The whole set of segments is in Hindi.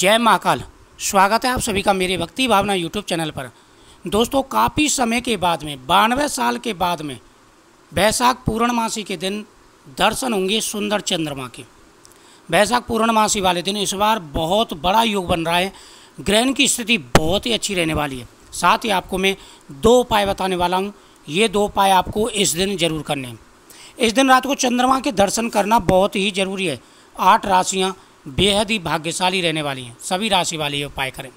जय महाकाल स्वागत है आप सभी का मेरे भक्ति भावना यूट्यूब चैनल पर दोस्तों काफ़ी समय के बाद में बानवे साल के बाद में वैशाख पूर्णमासी के दिन दर्शन होंगे सुंदर चंद्रमा के वैशाख पूर्णमासी वाले दिन इस बार बहुत बड़ा योग बन रहा है ग्रहण की स्थिति बहुत ही अच्छी रहने वाली है साथ ही आपको मैं दो उपाय बताने वाला हूँ ये दो उपाय आपको इस दिन जरूर करने हैं इस दिन रात को चंद्रमा के दर्शन करना बहुत ही जरूरी है आठ राशियाँ बेहद ही भाग्यशाली रहने वाली हैं सभी राशि वाले ये उपाय करें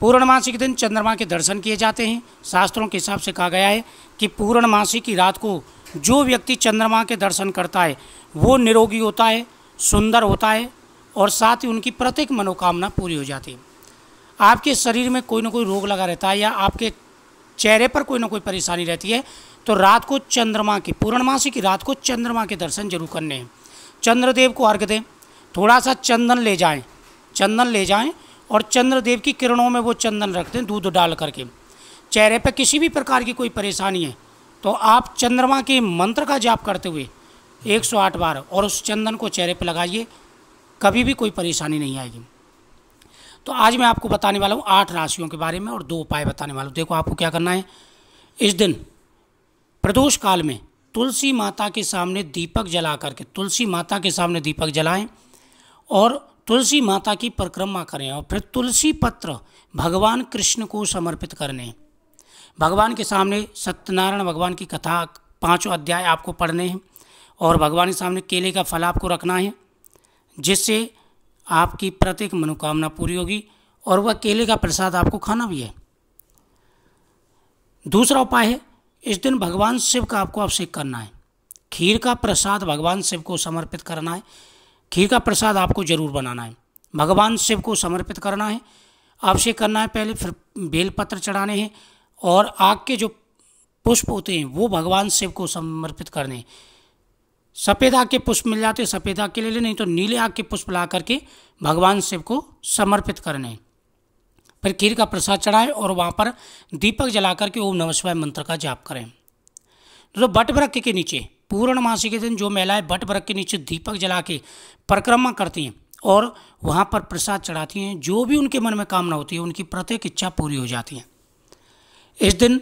पूर्णमासी के दिन चंद्रमा के दर्शन किए जाते हैं शास्त्रों के हिसाब से कहा गया है कि पूर्णमासी की रात को जो व्यक्ति चंद्रमा के दर्शन करता है वो निरोगी होता है सुंदर होता है और साथ ही उनकी प्रत्येक मनोकामना पूरी हो जाती है आपके शरीर में कोई ना कोई रोग लगा रहता है या आपके चेहरे पर कोई ना कोई परेशानी रहती है तो रात को चंद्रमा की पूर्णमासी की रात को चंद्रमा के दर्शन जरूर करने हैं चंद्रदेव को अर्घ दें थोड़ा सा चंदन ले जाएं चंदन ले जाएं और चंद्रदेव की किरणों में वो चंदन रख दें दूध डाल करके चेहरे पर किसी भी प्रकार की कोई परेशानी है तो आप चंद्रमा के मंत्र का जाप करते हुए 108 बार और उस चंदन को चेहरे पर लगाइए कभी भी कोई परेशानी नहीं आएगी तो आज मैं आपको बताने वाला हूँ आठ राशियों के बारे में और दो उपाय बताने वाला हूँ देखो आपको क्या करना है इस दिन प्रदोष काल में तुलसी माता के सामने दीपक जला करके तुलसी माता के सामने दीपक जलाएं और तुलसी माता की परिक्रमा करें और फिर तुलसी पत्र भगवान कृष्ण को समर्पित करने भगवान के सामने सत्यनारायण भगवान की कथा पाँचों अध्याय आपको पढ़ने हैं और भगवान के सामने केले का फल आपको रखना है जिससे आपकी प्रत्येक मनोकामना पूरी होगी और वह केले का प्रसाद आपको खाना भी है दूसरा उपाय है इस दिन भगवान शिव का आपको अभिषेक करना है खीर का प्रसाद भगवान शिव को समर्पित करना है घी का प्रसाद आपको जरूर बनाना है भगवान शिव को समर्पित करना है आपसे करना है पहले फिर बेलपत्र चढ़ाने हैं और आग के जो पुष्प होते हैं वो भगवान शिव को समर्पित करने हैं सफ़ेद आग के पुष्प मिल जाते हैं सफ़ेद आग के ले लें नहीं तो नीले आग के पुष्प ला करके भगवान शिव को समर्पित करने हैं फिर खीर का प्रसाद चढ़ाएं और वहाँ पर दीपक जला करके ओम नमः शिवाय मंत्र का जाप करें तो बट वृक्ष के नीचे पूर्णमासी के दिन जो महिलाएं बट वर्ग के नीचे दीपक जला के परिक्रमा करती हैं और वहाँ पर प्रसाद चढ़ाती हैं जो भी उनके मन में कामना होती है उनकी प्रत्येक इच्छा पूरी हो जाती है इस दिन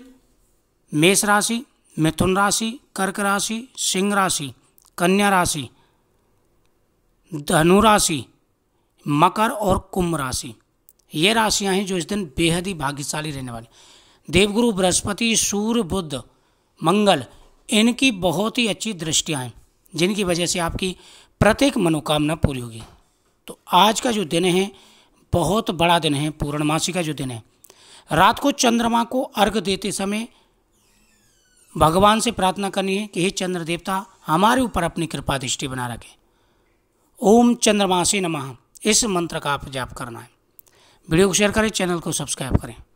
मेष राशि मिथुन राशि कर्क राशि सिंह राशि कन्या राशि धनु राशि मकर और कुंभ राशि ये राशियां हैं जो इस दिन बेहद ही भाग्यशाली रहने वाली देवगुरु बृहस्पति सूर्य बुद्ध मंगल इनकी बहुत ही अच्छी दृष्टियाँ हैं जिनकी वजह से आपकी प्रत्येक मनोकामना पूरी होगी तो आज का जो दिन है बहुत बड़ा दिन है पूर्णमासी का जो दिन है रात को चंद्रमा को अर्घ देते समय भगवान से प्रार्थना करनी है कि हे चंद्र देवता हमारे ऊपर अपनी कृपा दृष्टि बना रखें ओम चंद्रमा से नमः इस मंत्र का आप जाप करना है वीडियो को शेयर करें चैनल को सब्सक्राइब करें